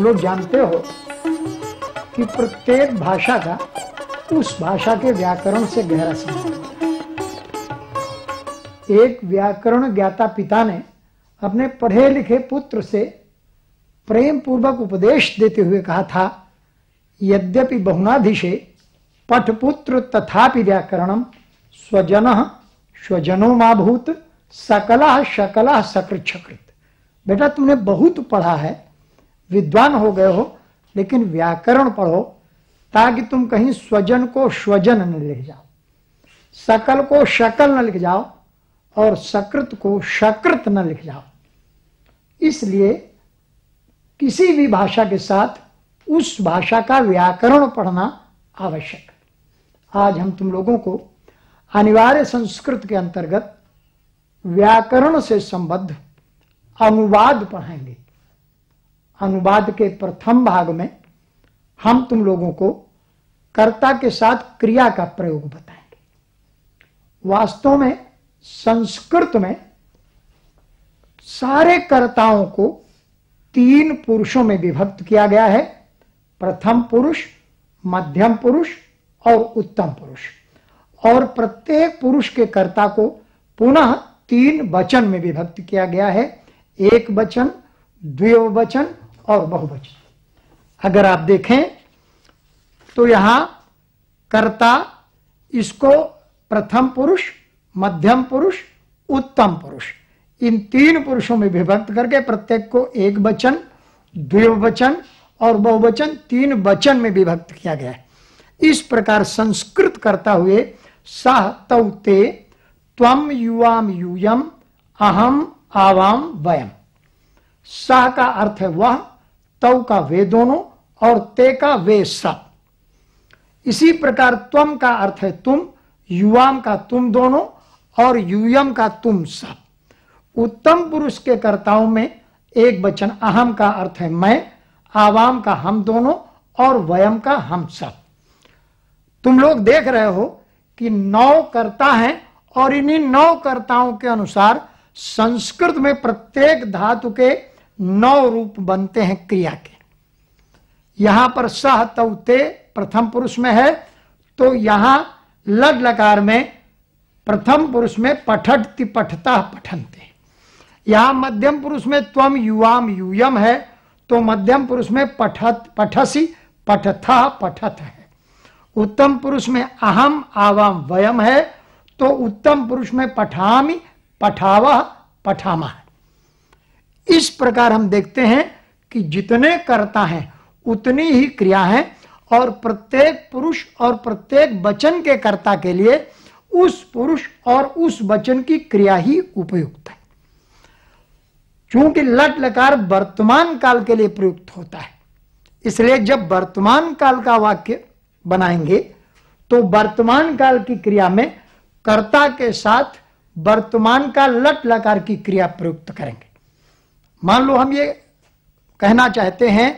तुम लोग जानते हो कि प्रत्येक भाषा का उस भाषा के व्याकरण से गहरा संबंध एक व्याकरण ज्ञाता पिता ने अपने पढ़े लिखे पुत्र से प्रेम पूर्वक उपदेश देते हुए कहा था यद्यपि बहुनाधिशे पठपुत्र तथापि व्याकरणम स्वजन स्वजनो माभूत सकला सकला सकृत छकृत बेटा तुमने बहुत पढ़ा है विद्वान हो गए हो लेकिन व्याकरण पढ़ो ताकि तुम कहीं स्वजन को स्वजन न लिख जाओ सकल को शकल न लिख जाओ और सकृत को शकृत न लिख जाओ इसलिए किसी भी भाषा के साथ उस भाषा का व्याकरण पढ़ना आवश्यक आज हम तुम लोगों को अनिवार्य संस्कृत के अंतर्गत व्याकरण से संबद्ध अनुवाद पढ़ाएंगे अनुवाद के प्रथम भाग में हम तुम लोगों को कर्ता के साथ क्रिया का प्रयोग बताएंगे वास्तव में संस्कृत में सारे कर्ताओं को तीन पुरुषों में विभक्त किया गया है प्रथम पुरुष मध्यम पुरुष और उत्तम पुरुष और प्रत्येक पुरुष के कर्ता को पुनः तीन वचन में विभक्त किया गया है एक वचन द्विवचन और बहुवचन अगर आप देखें तो यहां कर्ता इसको प्रथम पुरुष मध्यम पुरुष उत्तम पुरुष इन तीन पुरुषों में विभक्त करके प्रत्येक को एक वचन द्विवचन और बहुवचन तीन वचन में विभक्त किया गया है इस प्रकार संस्कृत करता हुए सह तव ते त्वम युवाम यूयम अहम आवाम वयम सह का अर्थ है वह तव का वे दोनों और ते का वे सब इसी प्रकार त्वम का अर्थ है तुम युवाम का तुम दोनों और युयम का तुम सब उत्तम पुरुष के कर्ताओं में एक वचन अहम का अर्थ है मैं आवाम का हम दोनों और वयम का हम सब तुम लोग देख रहे हो कि नौ कर्ता हैं और इन्हीं नौ कर्ताओं के अनुसार संस्कृत में प्रत्येक धातु के नौ रूप बनते हैं क्रिया के यहां पर सह तवते प्रथम पुरुष में है तो यहां लड लकार में प्रथम पुरुष में पठटति पठता पठनते यहां मध्यम पुरुष में त्वम युवाम युयम है तो मध्यम पुरुष में पठत पठसी पठथा पठत है उत्तम पुरुष में अहम आवाम वयम है तो उत्तम पुरुष में पठामी पठावा पठामा इस प्रकार हम देखते हैं कि जितने कर्ता हैं उतनी ही क्रिया है और प्रत्येक पुरुष और प्रत्येक वचन के कर्ता के लिए उस पुरुष और उस वचन की क्रिया ही उपयुक्त है क्योंकि लट लकार वर्तमान काल के लिए प्रयुक्त होता है इसलिए जब वर्तमान काल का वाक्य बनाएंगे तो वर्तमान काल की क्रिया में कर्ता के साथ वर्तमान का लट लकार की क्रिया प्रयुक्त करेंगे मान लो हम ये कहना चाहते हैं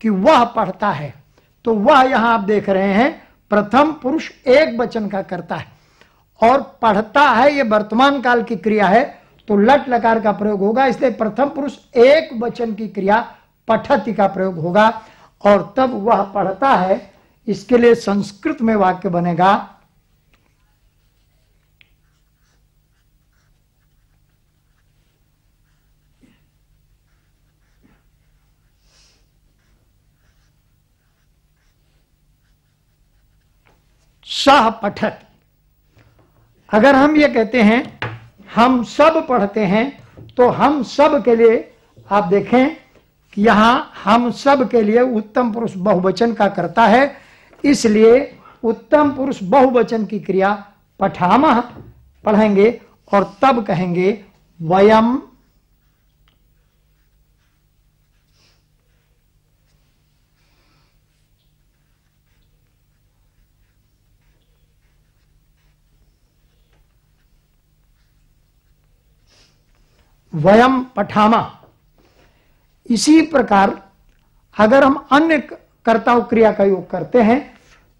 कि वह पढ़ता है तो वह यहां आप देख रहे हैं प्रथम पुरुष एक वचन का करता है और पढ़ता है ये वर्तमान काल की क्रिया है तो लट लकार का प्रयोग होगा इसलिए प्रथम पुरुष एक वचन की क्रिया पठति का प्रयोग होगा और तब वह पढ़ता है इसके लिए संस्कृत में वाक्य बनेगा सह पठत अगर हम ये कहते हैं हम सब पढ़ते हैं तो हम सब के लिए आप देखें कि यहां हम सब के लिए उत्तम पुरुष बहुवचन का करता है इसलिए उत्तम पुरुष बहुवचन की क्रिया पठामह पढ़ेंगे और तब कहेंगे वयम वयम पठामा इसी प्रकार अगर हम अन्य कर्ता क्रिया का योग करते हैं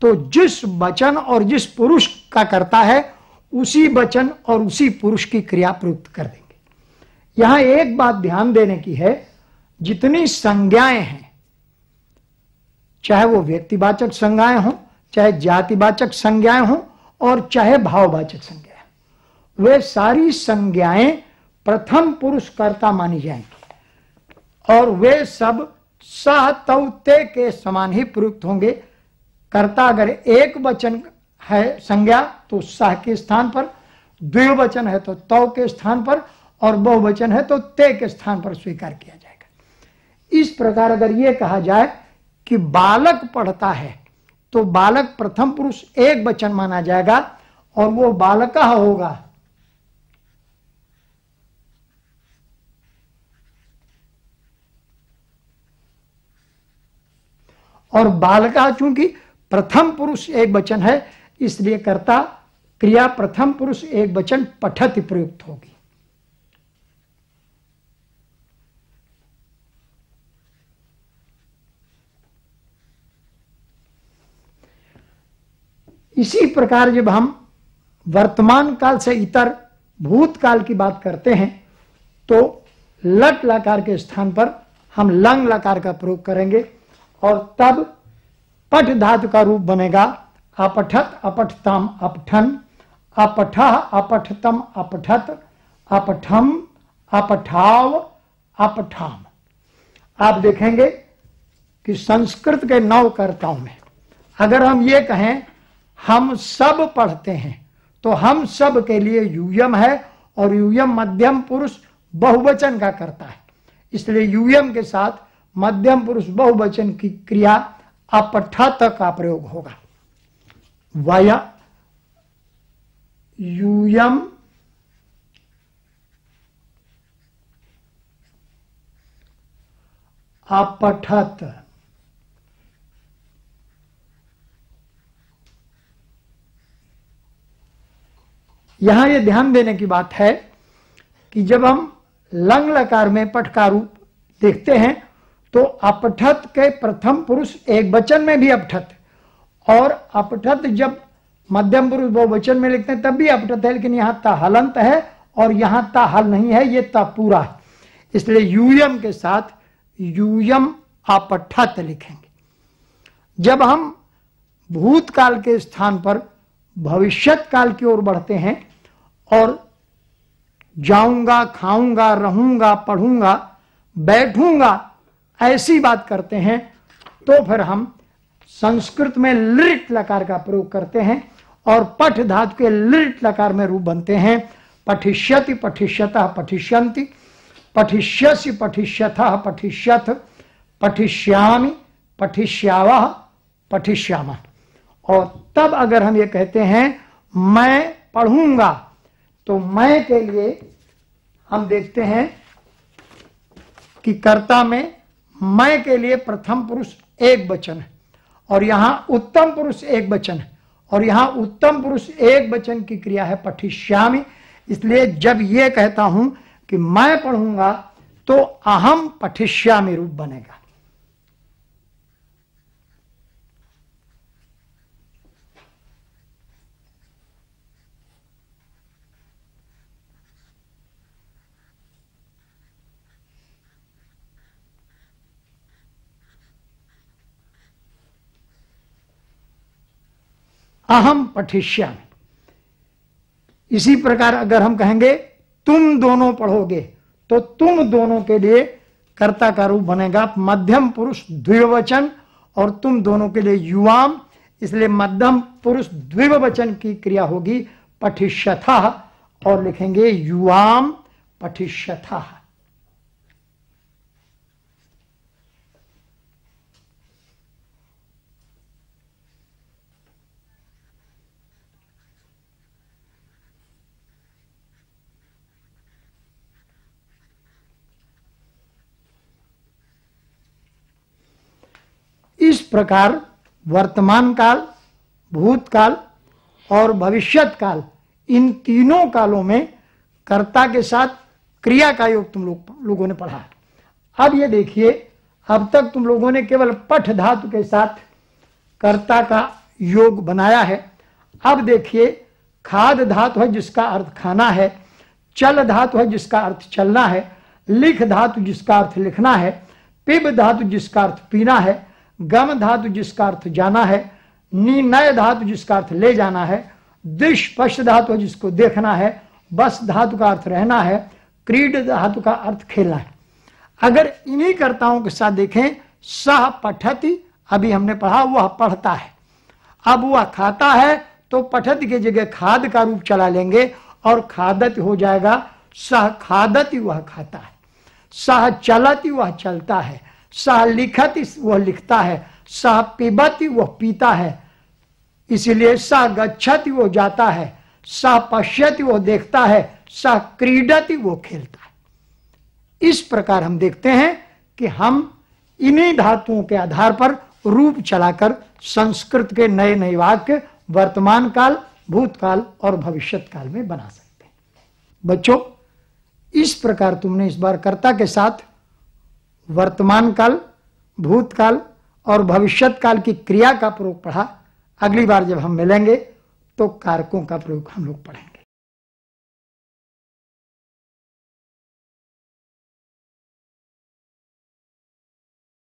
तो जिस वचन और जिस पुरुष का करता है उसी वचन और उसी पुरुष की क्रिया प्रयुक्त कर देंगे यहां एक बात ध्यान देने की है जितनी संज्ञाएं हैं चाहे वो व्यक्तिवाचक संज्ञाएं हों चाहे जातिवाचक संज्ञाएं हों और चाहे भाववाचक संज्ञा वे सारी संज्ञाएं प्रथम पुरुष कर्ता मानी जाएंगे और वे सब सहतौते के समान ही प्रयुक्त होंगे कर्ता अगर एक वचन है संज्ञा तो सह के स्थान पर द्विवचन है तो तौ के स्थान पर और बहुवचन है तो ते के स्थान पर स्वीकार किया जाएगा इस प्रकार अगर यह कहा जाए कि बालक पढ़ता है तो बालक प्रथम पुरुष एक वचन माना जाएगा और वो बालक होगा और बालका चूंकि प्रथम पुरुष एक वचन है इसलिए कर्ता क्रिया प्रथम पुरुष एक वचन पठत प्रयुक्त होगी इसी प्रकार जब हम वर्तमान काल से इतर भूतकाल की बात करते हैं तो लट लाकार के स्थान पर हम लंग लाकार का प्रयोग करेंगे और तब पठ धातु का रूप बनेगा अपठत अपठतम अपठन अपठ अपठतम अपठत अपठम अपठाव अपठाम आप देखेंगे कि संस्कृत के नौ कर्ताओं में अगर हम ये कहें हम सब पढ़ते हैं तो हम सब के लिए यूयम है और यूयम मध्यम पुरुष बहुवचन का करता है इसलिए यूयम के साथ मध्यम पुरुष बहुवचन की क्रिया अपठत का प्रयोग होगा वय यूयम अपठत यहां यह ध्यान देने की बात है कि जब हम लंग लकार में पठकारूप रूप देखते हैं तो अपठत के प्रथम पुरुष एक वचन में भी अपठत और अपठत जब मध्यम पुरुष बहुवचन में लिखते हैं तब भी अपठत है लेकिन यहां ता हलंत है और यहां ता हल नहीं है ये ता पूरा है इसलिए यूयम के साथ यूयम अपठत लिखेंगे जब हम भूतकाल के स्थान पर भविष्यत काल की ओर बढ़ते हैं और जाऊंगा खाऊंगा रहूंगा पढ़ूंगा बैठूंगा ऐसी बात करते हैं तो फिर हम संस्कृत में लिट लकार का प्रयोग करते हैं और पठ धातु के लिट लकार में रूप बनते हैं पठिष्यति पठिष्यत पठिष्यंति पठिष्यसि पठिष्यथ पठिष्यथ पठिष्यामी पठिष्यावह पठिष्याम और तब अगर हम ये कहते हैं मैं पढ़ूंगा तो मैं के लिए हम देखते हैं कि कर्ता में मैं के लिए प्रथम पुरुष एक वचन है और यहां उत्तम पुरुष एक वचन है और यहां उत्तम पुरुष एक वचन की क्रिया है पठिश्यामी इसलिए जब यह कहता हूं कि मैं पढ़ूंगा तो अहम पठिश्यामी रूप बनेगा अहम पठिष्या इसी प्रकार अगर हम कहेंगे तुम दोनों पढ़ोगे तो तुम दोनों के लिए कर्ता का रूप बनेगा मध्यम पुरुष द्विवचन और तुम दोनों के लिए युवाम इसलिए मध्यम पुरुष द्विवचन की क्रिया होगी पठिष्यथा और लिखेंगे युवाम पठिष्यथा प्रकार वर्तमान काल भूतकाल और भविष्यत काल इन तीनों कालों में कर्ता के साथ क्रिया का योग तुम लोग लोगों ने पढ़ा अब ये देखिए अब तक तुम लोगों ने केवल पठ धातु के साथ कर्ता का योग बनाया है अब देखिए खाद धातु है जिसका अर्थ खाना है चल धातु है जिसका अर्थ चलना है लिख धातु जिसका अर्थ लिखना है पिब धातु जिसका अर्थ पीना है गम धातु जिसका अर्थ जाना है निर्णय धातु जिसका अर्थ ले जाना है दृष्पश धातु जिसको देखना है बस धातु का अर्थ रहना है क्रीड धातु का अर्थ खेलना है अगर इन्हीं कर्ताओं के साथ देखें सह पठति अभी हमने पढ़ा वह पढ़ता है अब वह खाता है तो पठत की जगह खाद का रूप चला लेंगे और खादत हो जाएगा सह खादत वह खाता है सह चलती वह चलता है सह लिखत वह लिखता है सह पिबत वह पीता है इसलिए सह गच्छत वो जाता है सह पश्यत वो देखता है सह क्रीडत वो खेलता है इस प्रकार हम देखते हैं कि हम इन्हीं धातुओं के आधार पर रूप चलाकर संस्कृत के नए नए वाक्य वर्तमान काल भूतकाल और भविष्यत काल में बना सकते हैं बच्चों इस प्रकार तुमने इस बार कर्ता के साथ वर्तमान काल भूतकाल और भविष्यत काल की क्रिया का प्रयोग पढ़ा अगली बार जब हम मिलेंगे तो कारकों का प्रयोग हम लोग पढ़ेंगे